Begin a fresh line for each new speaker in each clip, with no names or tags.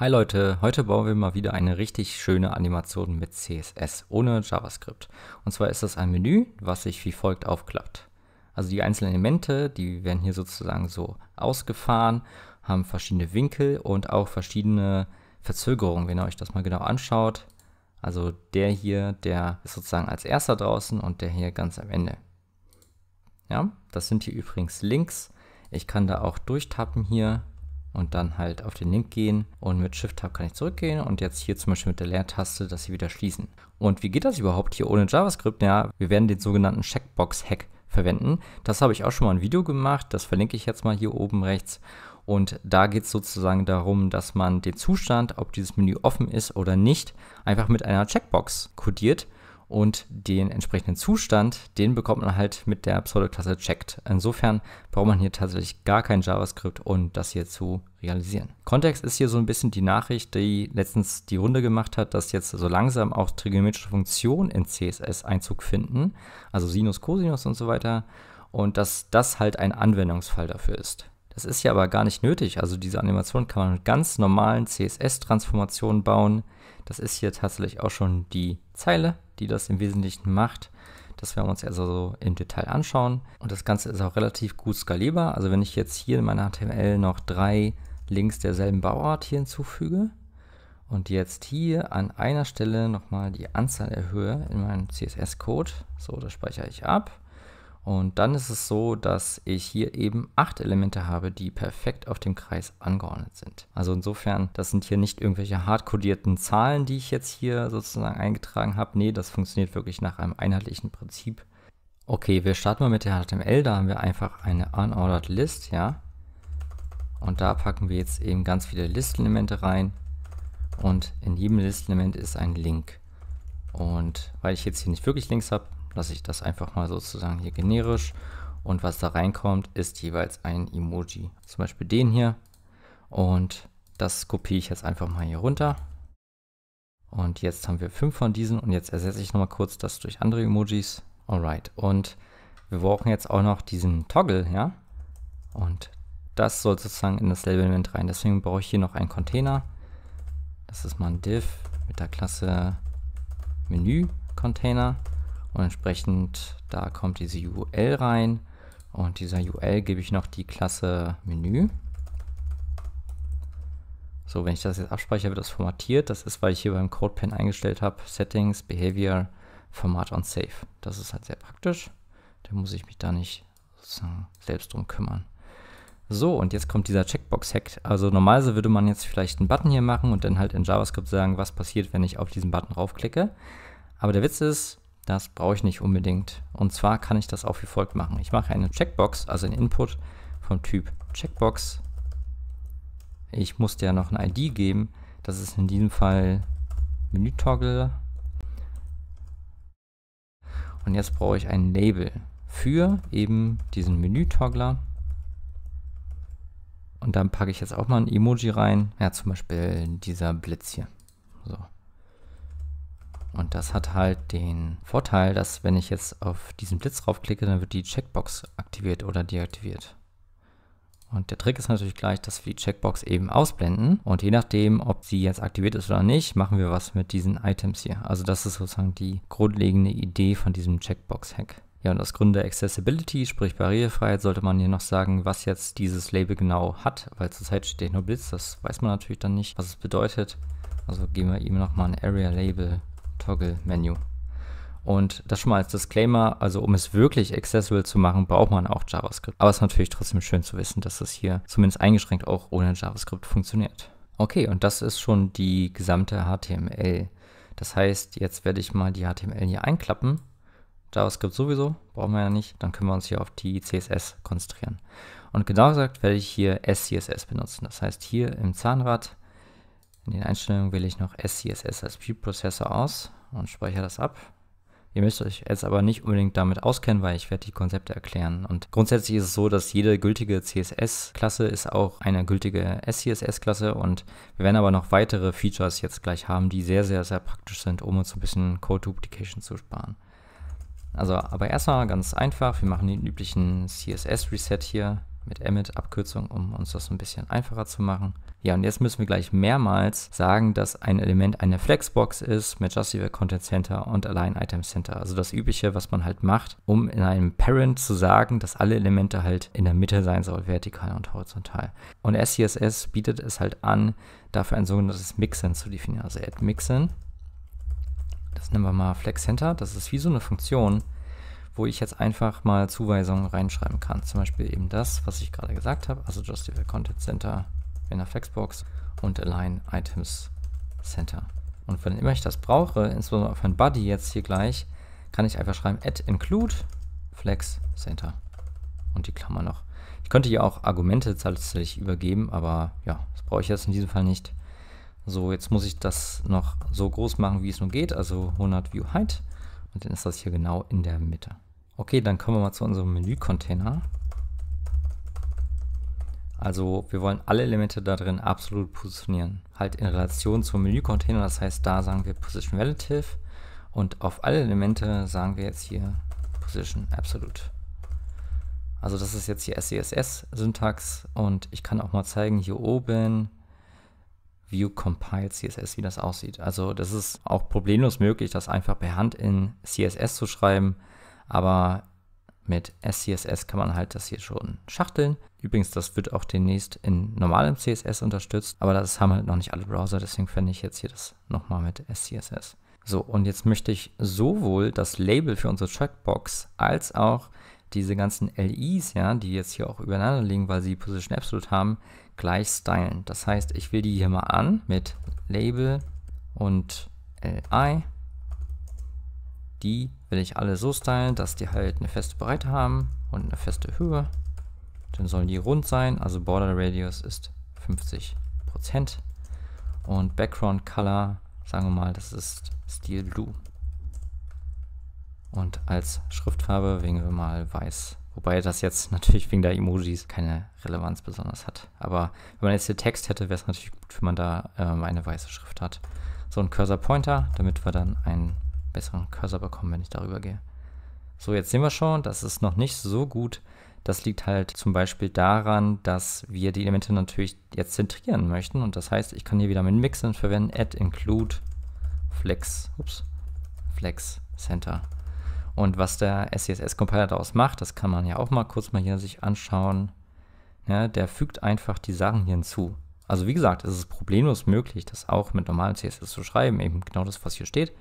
Hi Leute, heute bauen wir mal wieder eine richtig schöne Animation mit CSS ohne JavaScript. Und zwar ist das ein Menü, was sich wie folgt aufklappt. Also die einzelnen Elemente, die werden hier sozusagen so ausgefahren, haben verschiedene Winkel und auch verschiedene Verzögerungen, wenn ihr euch das mal genau anschaut. Also der hier, der ist sozusagen als erster draußen und der hier ganz am Ende. Ja, das sind hier übrigens Links. Ich kann da auch durchtappen hier und dann halt auf den Link gehen und mit Shift-Tab kann ich zurückgehen und jetzt hier zum Beispiel mit der Leertaste das hier wieder schließen. Und wie geht das überhaupt hier ohne JavaScript? Ja, wir werden den sogenannten Checkbox-Hack verwenden. Das habe ich auch schon mal ein Video gemacht, das verlinke ich jetzt mal hier oben rechts. Und da geht es sozusagen darum, dass man den Zustand, ob dieses Menü offen ist oder nicht, einfach mit einer Checkbox kodiert und den entsprechenden Zustand, den bekommt man halt mit der Pseudoklasse klasse checked. Insofern braucht man hier tatsächlich gar kein JavaScript, um das hier zu realisieren. Kontext ist hier so ein bisschen die Nachricht, die letztens die Runde gemacht hat, dass jetzt so langsam auch trigonometrische Funktionen in CSS Einzug finden, also Sinus, Cosinus und so weiter, und dass das halt ein Anwendungsfall dafür ist. Das ist ja aber gar nicht nötig, also diese Animation kann man mit ganz normalen CSS-Transformationen bauen, das ist hier tatsächlich auch schon die Zeile, die das im Wesentlichen macht. Das werden wir uns also so im Detail anschauen. Und das Ganze ist auch relativ gut skalierbar. Also wenn ich jetzt hier in meiner HTML noch drei Links derselben Bauart hier hinzufüge und jetzt hier an einer Stelle nochmal die Anzahl erhöhe in meinem CSS-Code, so das speichere ich ab und dann ist es so, dass ich hier eben acht Elemente habe, die perfekt auf dem Kreis angeordnet sind. Also insofern, das sind hier nicht irgendwelche hardcodierten Zahlen, die ich jetzt hier sozusagen eingetragen habe. Nee, das funktioniert wirklich nach einem einheitlichen Prinzip. Okay, wir starten mal mit der HTML. Da haben wir einfach eine unordered list, ja. Und da packen wir jetzt eben ganz viele Listelemente rein. Und in jedem Listelement ist ein Link. Und weil ich jetzt hier nicht wirklich Links habe, lasse ich das einfach mal sozusagen hier generisch. Und was da reinkommt, ist jeweils ein Emoji. Zum Beispiel den hier. Und das kopiere ich jetzt einfach mal hier runter. Und jetzt haben wir fünf von diesen. Und jetzt ersetze ich nochmal kurz das durch andere Emojis. Alright. Und wir brauchen jetzt auch noch diesen Toggle, ja. Und das soll sozusagen in das Label-Element rein. Deswegen brauche ich hier noch einen Container. Das ist mal ein Div mit der Klasse Menü-Container. Und entsprechend, da kommt diese UL rein. Und dieser UL gebe ich noch die Klasse Menü. So, wenn ich das jetzt abspeichere, wird das formatiert. Das ist, weil ich hier beim CodePen eingestellt habe, Settings, Behavior, Format on Save. Das ist halt sehr praktisch. Da muss ich mich da nicht selbst drum kümmern. So, und jetzt kommt dieser Checkbox-Hack. Also normalerweise würde man jetzt vielleicht einen Button hier machen und dann halt in JavaScript sagen, was passiert, wenn ich auf diesen Button raufklicke. Aber der Witz ist, das brauche ich nicht unbedingt. Und zwar kann ich das auch wie folgt machen. Ich mache eine Checkbox, also einen Input vom Typ Checkbox. Ich musste ja noch eine ID geben. Das ist in diesem Fall Menü-Toggle. Und jetzt brauche ich ein Label für eben diesen Menü-Toggler. Und dann packe ich jetzt auch mal ein Emoji rein. Ja, zum Beispiel dieser Blitz hier. So. Und das hat halt den Vorteil, dass wenn ich jetzt auf diesen Blitz draufklicke, dann wird die Checkbox aktiviert oder deaktiviert. Und der Trick ist natürlich gleich, dass wir die Checkbox eben ausblenden. Und je nachdem, ob sie jetzt aktiviert ist oder nicht, machen wir was mit diesen Items hier. Also das ist sozusagen die grundlegende Idee von diesem Checkbox-Hack. Ja, und aus Gründen der Accessibility, sprich Barrierefreiheit, sollte man hier noch sagen, was jetzt dieses Label genau hat, weil zurzeit steht hier nur Blitz, das weiß man natürlich dann nicht, was es bedeutet. Also geben wir ihm nochmal ein Area Label Toggle Menu. Und das schon mal als Disclaimer, also um es wirklich accessible zu machen, braucht man auch JavaScript. Aber es ist natürlich trotzdem schön zu wissen, dass das hier zumindest eingeschränkt auch ohne JavaScript funktioniert. Okay, und das ist schon die gesamte HTML. Das heißt, jetzt werde ich mal die HTML hier einklappen. JavaScript sowieso, brauchen wir ja nicht. Dann können wir uns hier auf die CSS konzentrieren. Und genau gesagt werde ich hier SCSS benutzen. Das heißt, hier im Zahnrad in den Einstellungen wähle ich noch SCSS als Preprocessor aus und speichere das ab. Ihr müsst euch jetzt aber nicht unbedingt damit auskennen, weil ich werde die Konzepte erklären. Und grundsätzlich ist es so, dass jede gültige CSS-Klasse ist auch eine gültige SCSS-Klasse und wir werden aber noch weitere Features jetzt gleich haben, die sehr, sehr, sehr praktisch sind, um uns ein bisschen Code-Duplication zu sparen. Also, aber erstmal ganz einfach, wir machen den üblichen CSS-Reset hier mit Emmet Abkürzung, um uns das ein bisschen einfacher zu machen. Ja, und jetzt müssen wir gleich mehrmals sagen, dass ein Element eine Flexbox ist mit Justifier Content Center und Align Item Center. Also das Übliche, was man halt macht, um in einem Parent zu sagen, dass alle Elemente halt in der Mitte sein sollen, vertikal und horizontal. Und SCSS bietet es halt an, dafür ein sogenanntes Mixen zu definieren. Also add Mixen. Das nennen wir mal Flex Center. Das ist wie so eine Funktion, wo ich jetzt einfach mal Zuweisungen reinschreiben kann. Zum Beispiel eben das, was ich gerade gesagt habe, also Justify Content Center, in der Flexbox und Align Items Center. Und wenn immer ich das brauche, insbesondere auf mein Buddy jetzt hier gleich, kann ich einfach schreiben add include flex center und die Klammer noch. Ich könnte hier auch Argumente tatsächlich übergeben, aber ja, das brauche ich jetzt in diesem Fall nicht. So, jetzt muss ich das noch so groß machen, wie es nur geht, also 100 View Height und dann ist das hier genau in der Mitte. Okay, dann kommen wir mal zu unserem Menü-Container. Also wir wollen alle Elemente da drin absolut positionieren. Halt in Relation zum Menü-Container, das heißt da sagen wir Position Relative und auf alle Elemente sagen wir jetzt hier Position Absolute. Also das ist jetzt hier SCSS-Syntax e und ich kann auch mal zeigen, hier oben view Compile CSS, wie das aussieht. Also das ist auch problemlos möglich, das einfach per Hand in CSS zu schreiben, aber mit SCSS kann man halt das hier schon schachteln. Übrigens, das wird auch demnächst in normalem CSS unterstützt, aber das haben halt noch nicht alle Browser, deswegen fände ich jetzt hier das nochmal mit SCSS. So, und jetzt möchte ich sowohl das Label für unsere Trackbox als auch diese ganzen LIs, ja, die jetzt hier auch übereinander liegen, weil sie Position Absolute haben, gleich stylen. Das heißt, ich will die hier mal an mit Label und LI. Die will ich alle so stylen, dass die halt eine feste Breite haben und eine feste Höhe. Dann sollen die rund sein, also Border Radius ist 50%. Und Background Color, sagen wir mal, das ist Steel Blue. Und als Schriftfarbe wählen wir mal weiß. Wobei das jetzt natürlich wegen der Emojis keine Relevanz besonders hat. Aber wenn man jetzt hier Text hätte, wäre es natürlich gut, wenn man da ähm, eine weiße Schrift hat. So ein Cursor-Pointer, damit wir dann einen besseren Cursor bekommen, wenn ich darüber gehe. So, jetzt sehen wir schon, das ist noch nicht so gut. Das liegt halt zum Beispiel daran, dass wir die Elemente natürlich jetzt zentrieren möchten. Und das heißt, ich kann hier wieder mit Mixen verwenden, add include flex, ups, flex center. Und was der SCSS-Compiler daraus macht, das kann man ja auch mal kurz mal hier sich anschauen. Ja, der fügt einfach die Sachen hier hinzu. Also wie gesagt, es ist problemlos möglich, das auch mit normalen CSS zu schreiben, eben genau das, was hier steht.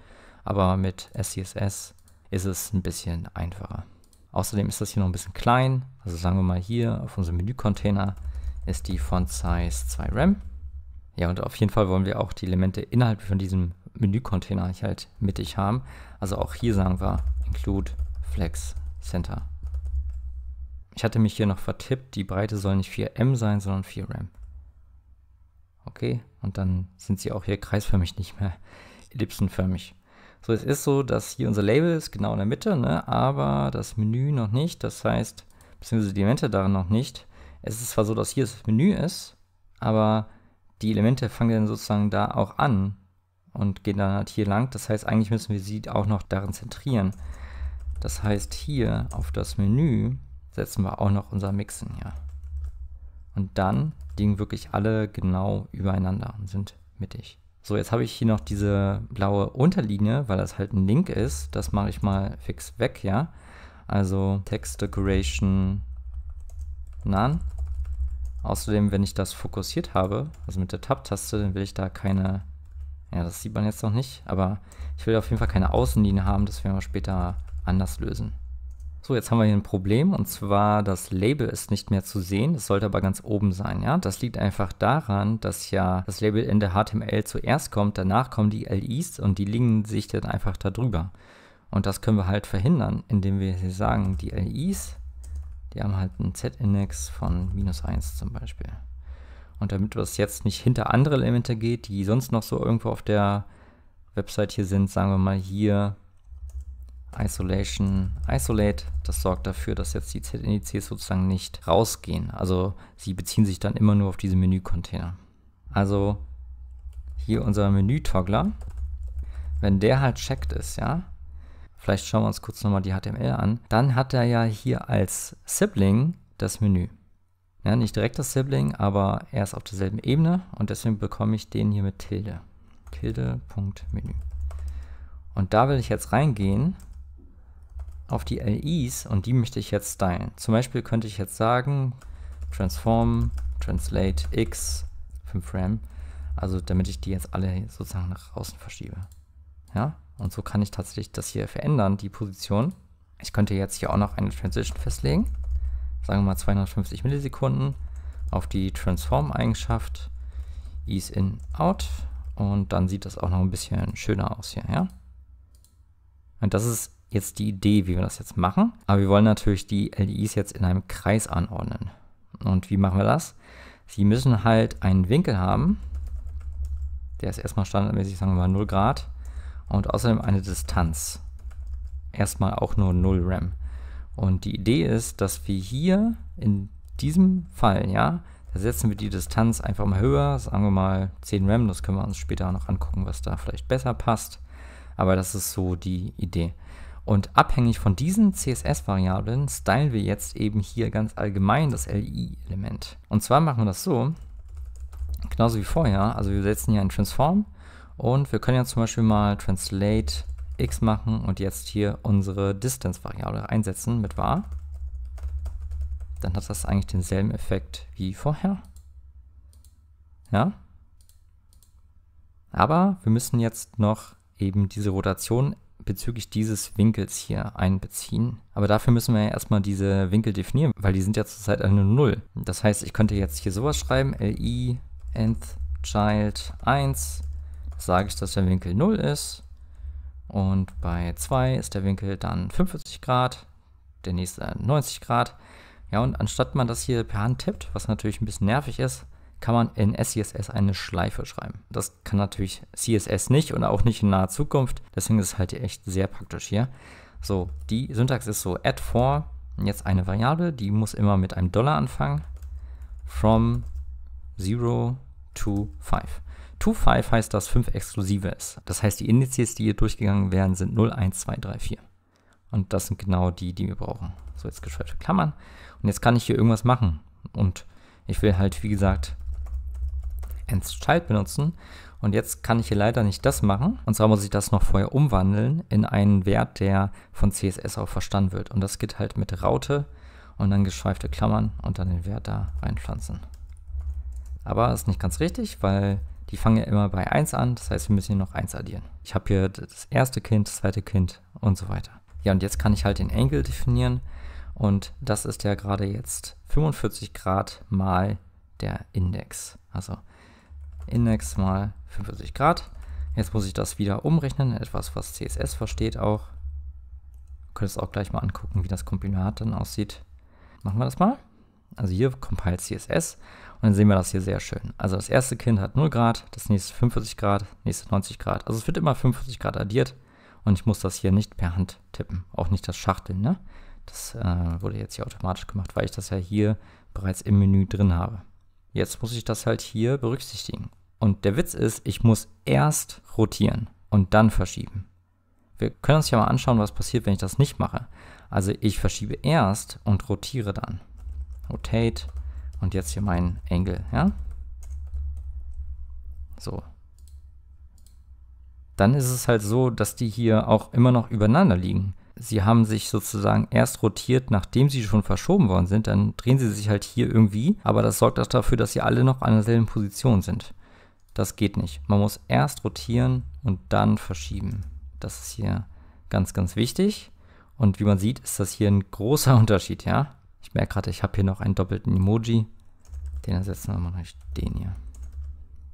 Aber mit SCSS ist es ein bisschen einfacher. Außerdem ist das hier noch ein bisschen klein. Also sagen wir mal hier auf unserem Menü-Container ist die Font Size 2 RAM. Ja, und auf jeden Fall wollen wir auch die Elemente innerhalb von diesem Menü-Container halt mittig haben. Also auch hier sagen wir include flex center. Ich hatte mich hier noch vertippt, die Breite soll nicht 4M sein, sondern 4RAM. Okay, und dann sind sie auch hier kreisförmig, nicht mehr ellipsenförmig. So, es ist so, dass hier unser Label ist genau in der Mitte, ne, aber das Menü noch nicht, das heißt, beziehungsweise die Elemente darin noch nicht. Es ist zwar so, dass hier das Menü ist, aber die Elemente fangen dann sozusagen da auch an und gehen dann halt hier lang. Das heißt, eigentlich müssen wir sie auch noch darin zentrieren. Das heißt, hier auf das Menü setzen wir auch noch unser Mixen hier. Und dann liegen wirklich alle genau übereinander und sind mittig. So, jetzt habe ich hier noch diese blaue Unterlinie, weil das halt ein Link ist. Das mache ich mal fix weg, ja. Also Text Decoration None. Außerdem, wenn ich das fokussiert habe, also mit der Tab-Taste, dann will ich da keine, ja, das sieht man jetzt noch nicht, aber ich will auf jeden Fall keine Außenlinie haben, das werden wir später anders lösen. So, jetzt haben wir hier ein Problem und zwar das Label ist nicht mehr zu sehen, das sollte aber ganz oben sein. Ja? Das liegt einfach daran, dass ja das Label in der HTML zuerst kommt, danach kommen die LIs und die liegen sich dann einfach darüber. Und das können wir halt verhindern, indem wir hier sagen, die LIs, die haben halt einen Z-Index von minus 1 zum Beispiel. Und damit das jetzt nicht hinter andere Elemente geht, die sonst noch so irgendwo auf der Website hier sind, sagen wir mal hier Isolation, Isolate, das sorgt dafür, dass jetzt die Z-Indizes sozusagen nicht rausgehen. Also sie beziehen sich dann immer nur auf diese Menü-Container. Also hier unser Menü-Toggler, wenn der halt checkt ist, ja, vielleicht schauen wir uns kurz nochmal die HTML an, dann hat er ja hier als Sibling das Menü. Ja, nicht direkt das Sibling, aber er ist auf derselben Ebene und deswegen bekomme ich den hier mit Tilde. Tilde.menü. Und da will ich jetzt reingehen auf die LIs und die möchte ich jetzt stylen. Zum Beispiel könnte ich jetzt sagen, transform, translate x, 5 RAM, also damit ich die jetzt alle sozusagen nach außen verschiebe. Ja, und so kann ich tatsächlich das hier verändern, die Position. Ich könnte jetzt hier auch noch eine Transition festlegen, sagen wir mal 250 Millisekunden, auf die Transform-Eigenschaft, ease in, out und dann sieht das auch noch ein bisschen schöner aus hier, ja. Und das ist jetzt die Idee, wie wir das jetzt machen. Aber wir wollen natürlich die LEDs jetzt in einem Kreis anordnen. Und wie machen wir das? Sie müssen halt einen Winkel haben. Der ist erstmal standardmäßig, sagen wir mal 0 Grad. Und außerdem eine Distanz. Erstmal auch nur 0 RAM. Und die Idee ist, dass wir hier in diesem Fall, ja, da setzen wir die Distanz einfach mal höher, sagen wir mal 10 RAM, das können wir uns später noch angucken, was da vielleicht besser passt. Aber das ist so die Idee. Und abhängig von diesen CSS-Variablen stylen wir jetzt eben hier ganz allgemein das LI-Element. Und zwar machen wir das so, genauso wie vorher, also wir setzen hier ein Transform und wir können ja zum Beispiel mal Translate x machen und jetzt hier unsere Distance-Variable einsetzen mit var. Dann hat das eigentlich denselben Effekt wie vorher. Ja. Aber wir müssen jetzt noch eben diese Rotation bezüglich dieses Winkels hier einbeziehen. Aber dafür müssen wir ja erstmal diese Winkel definieren, weil die sind ja zurzeit eine 0. Das heißt, ich könnte jetzt hier sowas schreiben, li nth child 1, sage ich, dass der Winkel 0 ist. Und bei 2 ist der Winkel dann 45 Grad, der nächste 90 Grad. Ja, und anstatt man das hier per Hand tippt, was natürlich ein bisschen nervig ist, kann man in SCSS eine Schleife schreiben. Das kann natürlich CSS nicht und auch nicht in naher Zukunft. Deswegen ist es halt echt sehr praktisch hier. So, die Syntax ist so add for, jetzt eine Variable, die muss immer mit einem Dollar anfangen, from 0 to 5. To 5 heißt, dass 5 exklusive ist. Das heißt, die Indizes, die hier durchgegangen werden, sind 0, 1, 2, 3, 4. Und das sind genau die, die wir brauchen. So, jetzt geschwärzte Klammern. Und jetzt kann ich hier irgendwas machen. Und ich will halt, wie gesagt, ins Child benutzen. Und jetzt kann ich hier leider nicht das machen. Und zwar muss ich das noch vorher umwandeln in einen Wert, der von CSS auch verstanden wird. Und das geht halt mit Raute und dann geschweifte Klammern und dann den Wert da reinpflanzen. Aber ist nicht ganz richtig, weil die fangen ja immer bei 1 an. Das heißt, wir müssen hier noch 1 addieren. Ich habe hier das erste Kind, das zweite Kind und so weiter. Ja, und jetzt kann ich halt den Angle definieren. Und das ist ja gerade jetzt 45 Grad mal der Index. Also Index mal 45 Grad. Jetzt muss ich das wieder umrechnen, etwas was CSS versteht auch. Ihr könnt es auch gleich mal angucken, wie das Kombinat dann aussieht. Machen wir das mal. Also hier compile CSS und dann sehen wir das hier sehr schön. Also das erste Kind hat 0 Grad, das nächste 45 Grad, nächste 90 Grad. Also es wird immer 45 Grad addiert und ich muss das hier nicht per Hand tippen, auch nicht das Schachteln. Ne? Das äh, wurde jetzt hier automatisch gemacht, weil ich das ja hier bereits im Menü drin habe. Jetzt muss ich das halt hier berücksichtigen. Und der Witz ist, ich muss erst rotieren und dann verschieben. Wir können uns ja mal anschauen, was passiert, wenn ich das nicht mache. Also ich verschiebe erst und rotiere dann. Rotate und jetzt hier meinen Angle, ja? So. Dann ist es halt so, dass die hier auch immer noch übereinander liegen. Sie haben sich sozusagen erst rotiert, nachdem sie schon verschoben worden sind. Dann drehen sie sich halt hier irgendwie, aber das sorgt auch dafür, dass sie alle noch an derselben Position sind. Das geht nicht. Man muss erst rotieren und dann verschieben. Das ist hier ganz, ganz wichtig. Und wie man sieht, ist das hier ein großer Unterschied, ja? Ich merke gerade, ich habe hier noch einen doppelten Emoji. Den ersetzen wir mal durch den hier.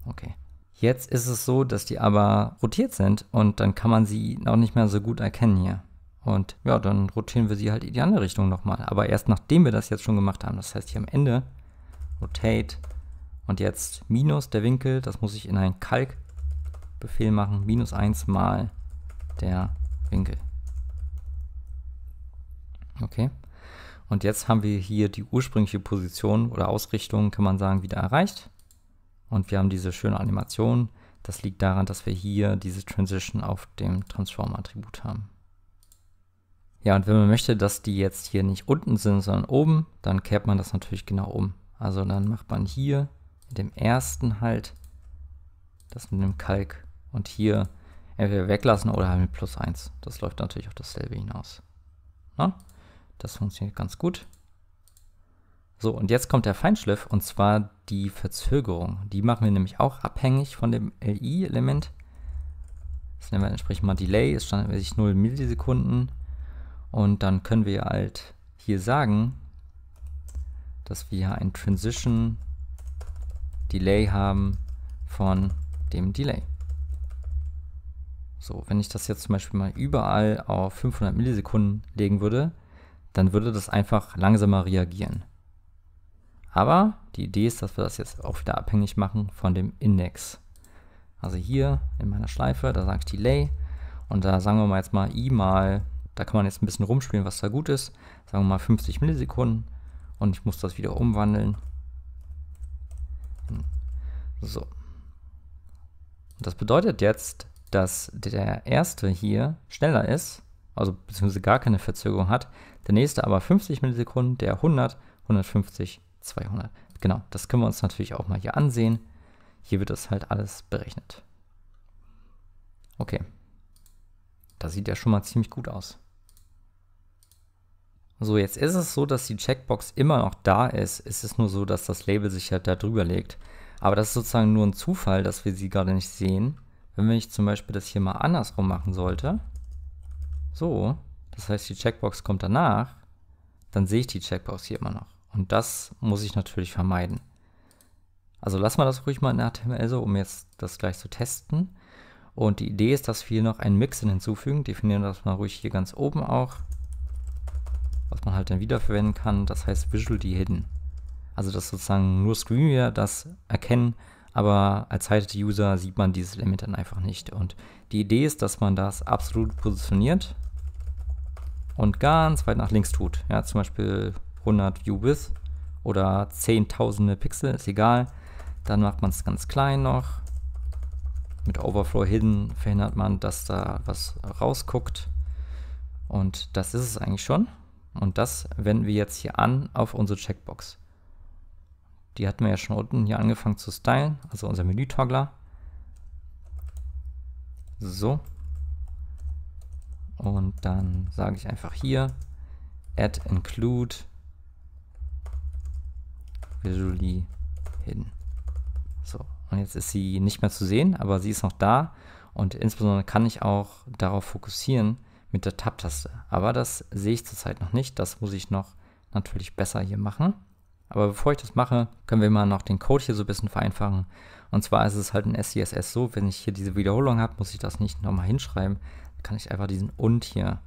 Okay. Jetzt ist es so, dass die aber rotiert sind und dann kann man sie auch nicht mehr so gut erkennen hier. Und ja, dann rotieren wir sie halt in die andere Richtung nochmal. Aber erst nachdem wir das jetzt schon gemacht haben. Das heißt hier am Ende Rotate und jetzt minus der Winkel, das muss ich in einen Kalkbefehl machen, minus 1 mal der Winkel. Okay. Und jetzt haben wir hier die ursprüngliche Position oder Ausrichtung, kann man sagen, wieder erreicht. Und wir haben diese schöne Animation. Das liegt daran, dass wir hier diese Transition auf dem Transform-Attribut haben. Ja, und wenn man möchte, dass die jetzt hier nicht unten sind, sondern oben, dann kehrt man das natürlich genau um. Also dann macht man hier mit dem ersten halt das mit dem Kalk und hier entweder weglassen oder halt mit plus 1. Das läuft natürlich auch dasselbe hinaus. Na? Das funktioniert ganz gut. So, und jetzt kommt der Feinschliff und zwar die Verzögerung. Die machen wir nämlich auch abhängig von dem LI-Element. Das nennen wir entsprechend mal Delay, ist standardmäßig 0 Millisekunden. Und dann können wir halt hier sagen, dass wir ein Transition Delay haben von dem Delay. So, wenn ich das jetzt zum Beispiel mal überall auf 500 Millisekunden legen würde, dann würde das einfach langsamer reagieren. Aber die Idee ist, dass wir das jetzt auch wieder abhängig machen von dem Index. Also hier in meiner Schleife, da sage ich Delay und da sagen wir mal jetzt mal i mal, da kann man jetzt ein bisschen rumspielen, was da gut ist, sagen wir mal 50 Millisekunden und ich muss das wieder umwandeln beachten. So. Und das bedeutet jetzt, dass der erste hier schneller ist, also beziehungsweise gar keine Verzögerung hat, der nächste aber 50 Millisekunden, der 100, 150, 200. Genau, das können wir uns natürlich auch mal hier ansehen. Hier wird das halt alles berechnet. Okay, das sieht ja schon mal ziemlich gut aus. So, jetzt ist es so, dass die Checkbox immer noch da ist. Es ist nur so, dass das Label sich halt da drüber legt. Aber das ist sozusagen nur ein Zufall, dass wir sie gerade nicht sehen. Wenn ich zum Beispiel das hier mal andersrum machen sollte, so, das heißt die Checkbox kommt danach, dann sehe ich die Checkbox hier immer noch. Und das muss ich natürlich vermeiden. Also lassen wir das ruhig mal in HTML so, um jetzt das gleich zu testen. Und die Idee ist, dass wir noch einen Mix hinzufügen. Definieren das mal ruhig hier ganz oben auch was man halt dann wiederverwenden kann. Das heißt Visually Hidden. Also dass sozusagen nur Screenreader das erkennen, aber als Sighted-User sieht man dieses Element dann einfach nicht. Und die Idee ist, dass man das absolut positioniert und ganz weit nach links tut. Ja, zum Beispiel 100 View Width oder zehntausende Pixel, ist egal. Dann macht man es ganz klein noch. Mit Overflow Hidden verhindert man, dass da was rausguckt. Und das ist es eigentlich schon. Und das wenden wir jetzt hier an auf unsere Checkbox. Die hatten wir ja schon unten hier angefangen zu stylen, also unser Menü-Toggler. So. Und dann sage ich einfach hier add include visually hin. So, und jetzt ist sie nicht mehr zu sehen, aber sie ist noch da. Und insbesondere kann ich auch darauf fokussieren, mit der Tab-Taste. Aber das sehe ich zurzeit noch nicht. Das muss ich noch natürlich besser hier machen. Aber bevor ich das mache, können wir mal noch den Code hier so ein bisschen vereinfachen. Und zwar ist es halt ein SCSS so, wenn ich hier diese Wiederholung habe, muss ich das nicht nochmal hinschreiben. Dann kann ich einfach diesen und hier,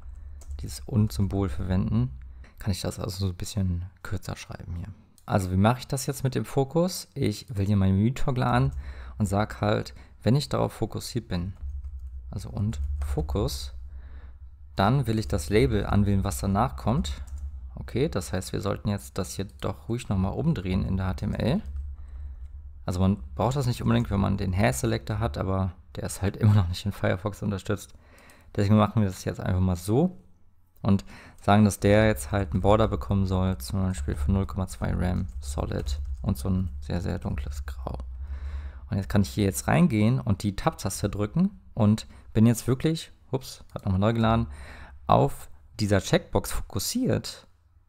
dieses und-Symbol verwenden. Kann ich das also so ein bisschen kürzer schreiben hier. Also wie mache ich das jetzt mit dem Fokus? Ich will hier meinen menü an und sage halt, wenn ich darauf fokussiert bin, also und Fokus, dann will ich das Label anwählen, was danach kommt. Okay, das heißt, wir sollten jetzt das hier doch ruhig nochmal umdrehen in der HTML. Also man braucht das nicht unbedingt, wenn man den Hair-Selector hat, aber der ist halt immer noch nicht in Firefox unterstützt. Deswegen machen wir das jetzt einfach mal so und sagen, dass der jetzt halt einen Border bekommen soll, zum Beispiel von 0,2 RAM Solid und so ein sehr, sehr dunkles Grau. Und jetzt kann ich hier jetzt reingehen und die Tab-Taste drücken und bin jetzt wirklich ups, hat nochmal neu geladen, auf dieser Checkbox fokussiert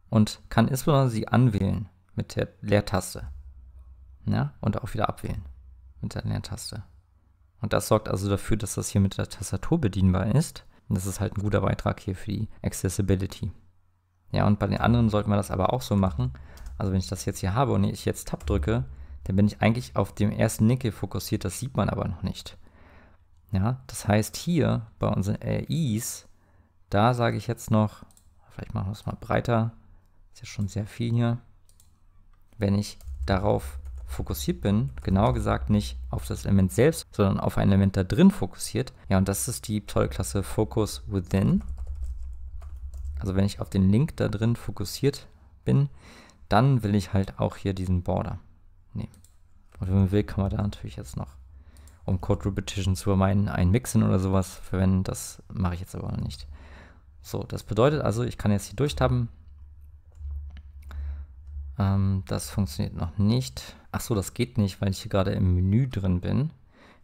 und kann insbesondere sie anwählen mit der Leertaste. Ja, und auch wieder abwählen mit der Leertaste. Und das sorgt also dafür, dass das hier mit der Tastatur bedienbar ist. Und das ist halt ein guter Beitrag hier für die Accessibility. Ja, und bei den anderen sollten wir das aber auch so machen. Also wenn ich das jetzt hier habe und ich jetzt Tab drücke, dann bin ich eigentlich auf dem ersten Nickel fokussiert, das sieht man aber noch nicht. Ja, das heißt hier bei unseren RIs, da sage ich jetzt noch, vielleicht machen wir es mal breiter, ist ja schon sehr viel hier, wenn ich darauf fokussiert bin, genau gesagt nicht auf das Element selbst, sondern auf ein Element da drin fokussiert. Ja, und das ist die tolle Klasse Focus Within. Also wenn ich auf den Link da drin fokussiert bin, dann will ich halt auch hier diesen Border nehmen. Und wenn man will, kann man da natürlich jetzt noch um Code Repetition zu vermeiden, ein Mixen oder sowas verwenden. Das mache ich jetzt aber nicht. So, das bedeutet also, ich kann jetzt hier durchtappen. Ähm, das funktioniert noch nicht. Ach so, das geht nicht, weil ich hier gerade im Menü drin bin.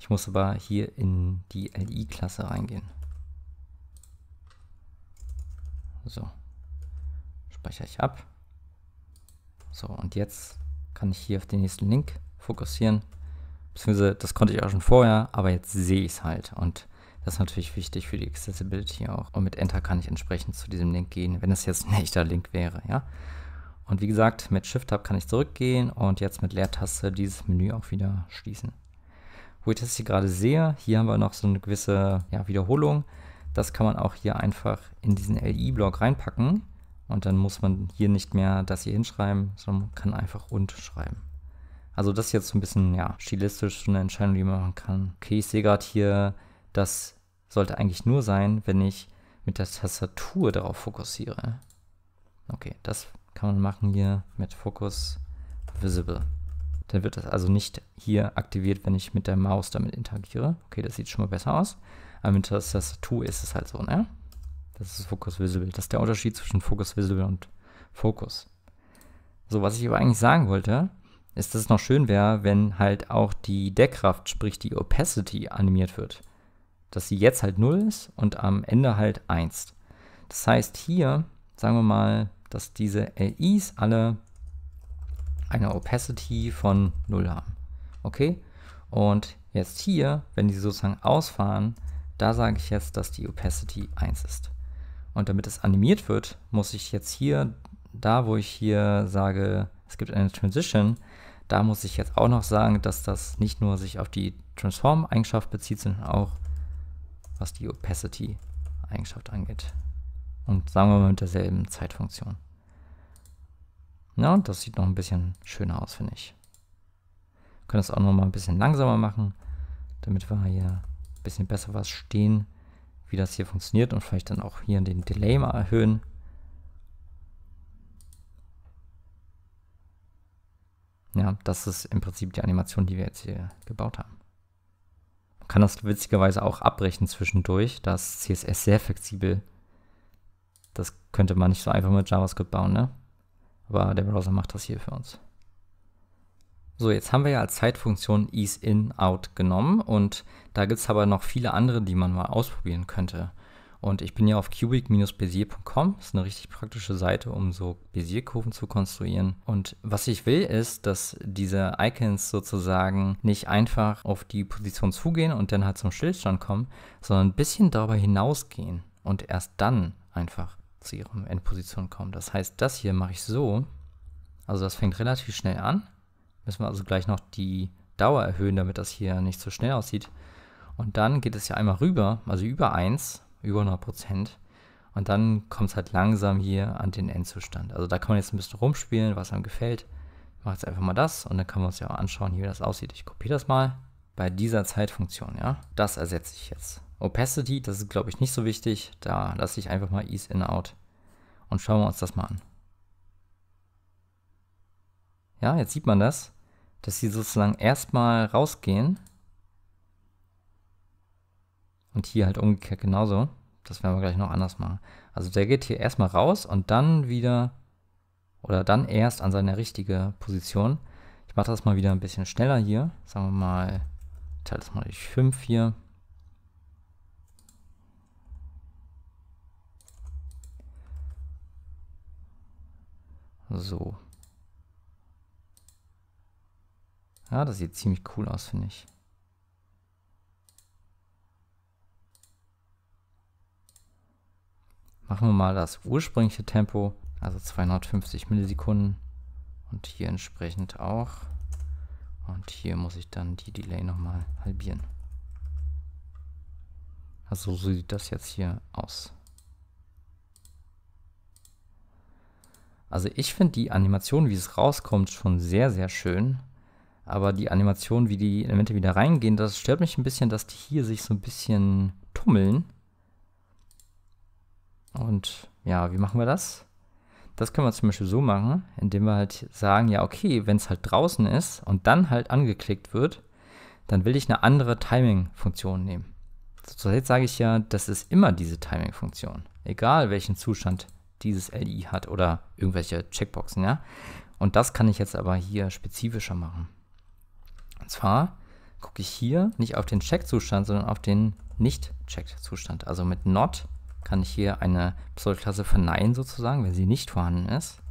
Ich muss aber hier in die LI-Klasse reingehen. So, speichere ich ab. So, und jetzt kann ich hier auf den nächsten Link fokussieren Beziehungsweise, das konnte ich auch schon vorher, aber jetzt sehe ich es halt. Und das ist natürlich wichtig für die Accessibility auch. Und mit Enter kann ich entsprechend zu diesem Link gehen, wenn es jetzt ein echter Link wäre, ja. Und wie gesagt, mit Shift-Tab kann ich zurückgehen und jetzt mit Leertaste dieses Menü auch wieder schließen. Wo ich das hier gerade sehe, hier haben wir noch so eine gewisse ja, Wiederholung. Das kann man auch hier einfach in diesen LI-Block reinpacken. Und dann muss man hier nicht mehr das hier hinschreiben, sondern kann einfach und schreiben. Also das ist jetzt so ein bisschen, ja, stilistisch so eine Entscheidung, die man machen kann. Okay, ich sehe gerade hier, das sollte eigentlich nur sein, wenn ich mit der Tastatur darauf fokussiere. Okay, das kann man machen hier mit Focus Visible. Dann wird das also nicht hier aktiviert, wenn ich mit der Maus damit interagiere. Okay, das sieht schon mal besser aus. Aber mit der Tastatur ist es halt so, ne? Das ist Focus Visible. Das ist der Unterschied zwischen Focus Visible und Focus. So, was ich aber eigentlich sagen wollte, ist, dass es noch schön wäre, wenn halt auch die Deckkraft, sprich die Opacity, animiert wird. Dass sie jetzt halt 0 ist und am Ende halt 1. Das heißt hier, sagen wir mal, dass diese LIs alle eine Opacity von 0 haben. Okay? Und jetzt hier, wenn die sozusagen ausfahren, da sage ich jetzt, dass die Opacity 1 ist. Und damit es animiert wird, muss ich jetzt hier, da wo ich hier sage, es gibt eine Transition, da muss ich jetzt auch noch sagen, dass das nicht nur sich auf die Transform-Eigenschaft bezieht, sondern auch was die Opacity-Eigenschaft angeht. Und sagen wir mal mit derselben Zeitfunktion. Ja, und das sieht noch ein bisschen schöner aus, finde ich. Wir können das auch noch mal ein bisschen langsamer machen, damit wir hier ein bisschen besser was stehen, wie das hier funktioniert und vielleicht dann auch hier den Delay mal erhöhen. Ja, das ist im Prinzip die Animation, die wir jetzt hier gebaut haben. Man kann das witzigerweise auch abbrechen zwischendurch. Das CSS sehr flexibel. Das könnte man nicht so einfach mit JavaScript bauen, ne? Aber der Browser macht das hier für uns. So, jetzt haben wir ja als Zeitfunktion ease in, out genommen und da gibt es aber noch viele andere, die man mal ausprobieren könnte. Und ich bin ja auf cubic-bezier.com. ist eine richtig praktische Seite, um so Bezierkurven zu konstruieren. Und was ich will, ist, dass diese Icons sozusagen nicht einfach auf die Position zugehen und dann halt zum Stillstand kommen, sondern ein bisschen darüber hinausgehen und erst dann einfach zu ihrem Endposition kommen. Das heißt, das hier mache ich so. Also das fängt relativ schnell an. Müssen wir also gleich noch die Dauer erhöhen, damit das hier nicht zu so schnell aussieht. Und dann geht es ja einmal rüber, also über 1 über 100 Prozent. Und dann kommt es halt langsam hier an den Endzustand. Also da kann man jetzt ein bisschen rumspielen, was einem gefällt. Ich mache jetzt einfach mal das und dann können wir uns ja auch anschauen, wie das aussieht. Ich kopiere das mal bei dieser Zeitfunktion, ja. Das ersetze ich jetzt. Opacity, das ist glaube ich nicht so wichtig. Da lasse ich einfach mal Ease In Out und schauen wir uns das mal an. Ja, jetzt sieht man das, dass sie sozusagen erstmal rausgehen und hier halt umgekehrt genauso. Das werden wir gleich noch anders machen. Also der geht hier erstmal raus und dann wieder oder dann erst an seine richtige Position. Ich mache das mal wieder ein bisschen schneller hier. Sagen wir mal, teile das mal durch 5 hier. So. Ja, das sieht ziemlich cool aus, finde ich. Machen wir mal das ursprüngliche Tempo, also 250 Millisekunden. Und hier entsprechend auch. Und hier muss ich dann die Delay nochmal halbieren. Also so sieht das jetzt hier aus. Also ich finde die Animation, wie es rauskommt, schon sehr, sehr schön. Aber die Animation, wie die Elemente wieder reingehen, das stört mich ein bisschen, dass die hier sich so ein bisschen tummeln. Und ja, wie machen wir das? Das können wir zum Beispiel so machen, indem wir halt sagen, ja, okay, wenn es halt draußen ist und dann halt angeklickt wird, dann will ich eine andere Timing-Funktion nehmen. So, sage ich ja, das ist immer diese Timing-Funktion. Egal welchen Zustand dieses LI hat oder irgendwelche Checkboxen, ja. Und das kann ich jetzt aber hier spezifischer machen. Und zwar gucke ich hier nicht auf den Check-Zustand, sondern auf den Nicht-Check-Zustand. Also mit Not kann ich hier eine Pseudoklasse verneinen sozusagen, wenn sie nicht vorhanden ist.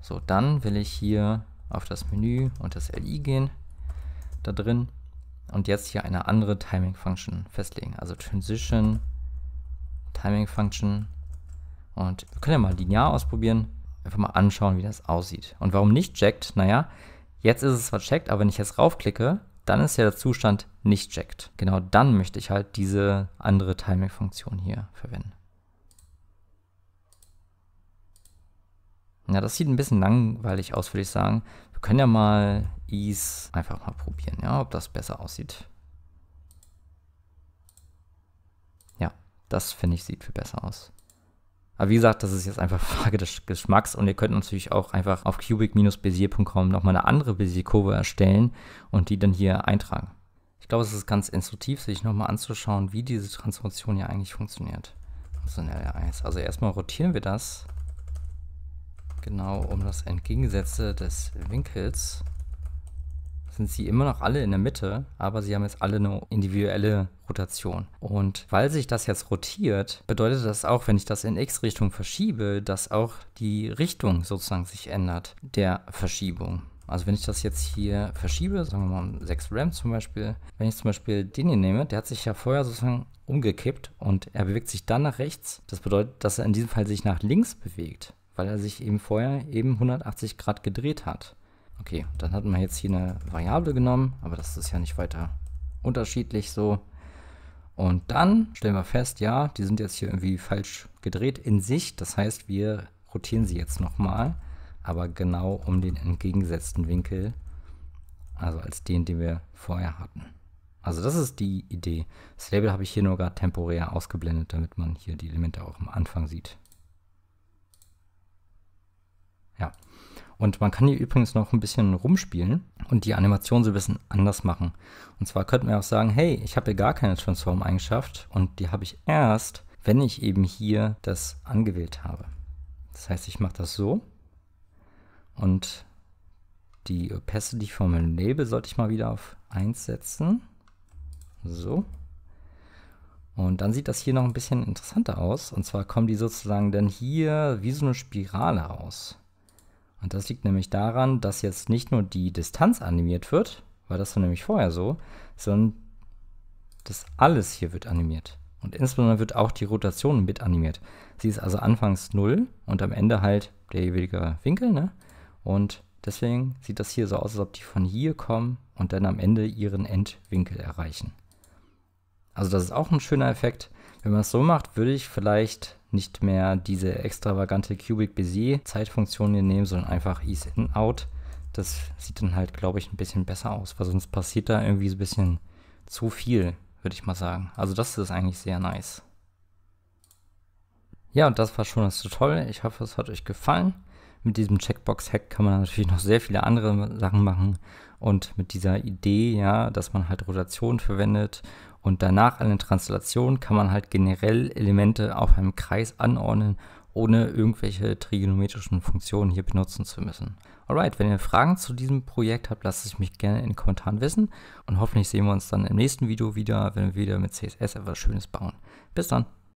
So, dann will ich hier auf das Menü und das LI gehen, da drin, und jetzt hier eine andere Timing Function festlegen, also Transition, Timing Function, und wir können ja mal linear ausprobieren, einfach mal anschauen, wie das aussieht. Und warum nicht checked? Naja, jetzt ist es zwar checked, aber wenn ich jetzt raufklicke, dann ist ja der Zustand nicht checked. Genau dann möchte ich halt diese andere Timing-Funktion hier verwenden. Ja, das sieht ein bisschen langweilig aus, würde ich sagen. Wir können ja mal Ease einfach mal probieren, ja, ob das besser aussieht. Ja, das finde ich sieht viel besser aus. Aber wie gesagt, das ist jetzt einfach Frage des Geschmacks und ihr könnt natürlich auch einfach auf cubic-bezier.com nochmal eine andere Bezier-Kurve erstellen und die dann hier eintragen. Ich glaube, es ist ganz instruktiv, sich nochmal anzuschauen, wie diese Transformation hier eigentlich funktioniert. Also, also erstmal rotieren wir das genau um das Entgegengesetzte des Winkels sind sie immer noch alle in der Mitte, aber sie haben jetzt alle eine individuelle Rotation. Und weil sich das jetzt rotiert, bedeutet das auch, wenn ich das in X-Richtung verschiebe, dass auch die Richtung sozusagen sich ändert der Verschiebung. Also wenn ich das jetzt hier verschiebe, sagen wir mal um 6 RAM zum Beispiel, wenn ich zum Beispiel den hier nehme, der hat sich ja vorher sozusagen umgekippt und er bewegt sich dann nach rechts. Das bedeutet, dass er in diesem Fall sich nach links bewegt, weil er sich eben vorher eben 180 Grad gedreht hat. Okay, dann hatten wir jetzt hier eine Variable genommen, aber das ist ja nicht weiter unterschiedlich so. Und dann stellen wir fest, ja, die sind jetzt hier irgendwie falsch gedreht in sich. Das heißt, wir rotieren sie jetzt nochmal, aber genau um den entgegengesetzten Winkel, also als den, den wir vorher hatten. Also das ist die Idee. Das Label habe ich hier nur gerade temporär ausgeblendet, damit man hier die Elemente auch am Anfang sieht. Ja. Und man kann hier übrigens noch ein bisschen rumspielen und die Animation so ein bisschen anders machen. Und zwar könnten wir auch sagen, hey, ich habe hier gar keine Transform-Eigenschaft und die habe ich erst, wenn ich eben hier das angewählt habe. Das heißt, ich mache das so und die Opacity meinem Label sollte ich mal wieder auf 1 setzen. So. Und dann sieht das hier noch ein bisschen interessanter aus. Und zwar kommen die sozusagen dann hier wie so eine Spirale raus. Und das liegt nämlich daran, dass jetzt nicht nur die Distanz animiert wird, weil das war nämlich vorher so, sondern das alles hier wird animiert. Und insbesondere wird auch die Rotation mit animiert. Sie ist also anfangs 0 und am Ende halt der jeweilige Winkel. Ne? Und deswegen sieht das hier so aus, als ob die von hier kommen und dann am Ende ihren Endwinkel erreichen. Also das ist auch ein schöner Effekt. Wenn man es so macht, würde ich vielleicht nicht mehr diese extravagante Cubic BC Zeitfunktion hier nehmen, sondern einfach Ease In Out. Das sieht dann halt, glaube ich, ein bisschen besser aus, weil sonst passiert da irgendwie so ein bisschen zu viel, würde ich mal sagen. Also das ist eigentlich sehr nice. Ja, und das war schon das Tutorial. Ich hoffe, es hat euch gefallen. Mit diesem Checkbox-Hack kann man natürlich noch sehr viele andere Sachen machen. Und mit dieser Idee, ja, dass man halt Rotation verwendet und danach eine Translation kann man halt generell Elemente auf einem Kreis anordnen, ohne irgendwelche trigonometrischen Funktionen hier benutzen zu müssen. Alright, wenn ihr Fragen zu diesem Projekt habt, lasst es mich gerne in den Kommentaren wissen und hoffentlich sehen wir uns dann im nächsten Video wieder, wenn wir wieder mit CSS etwas Schönes bauen. Bis dann!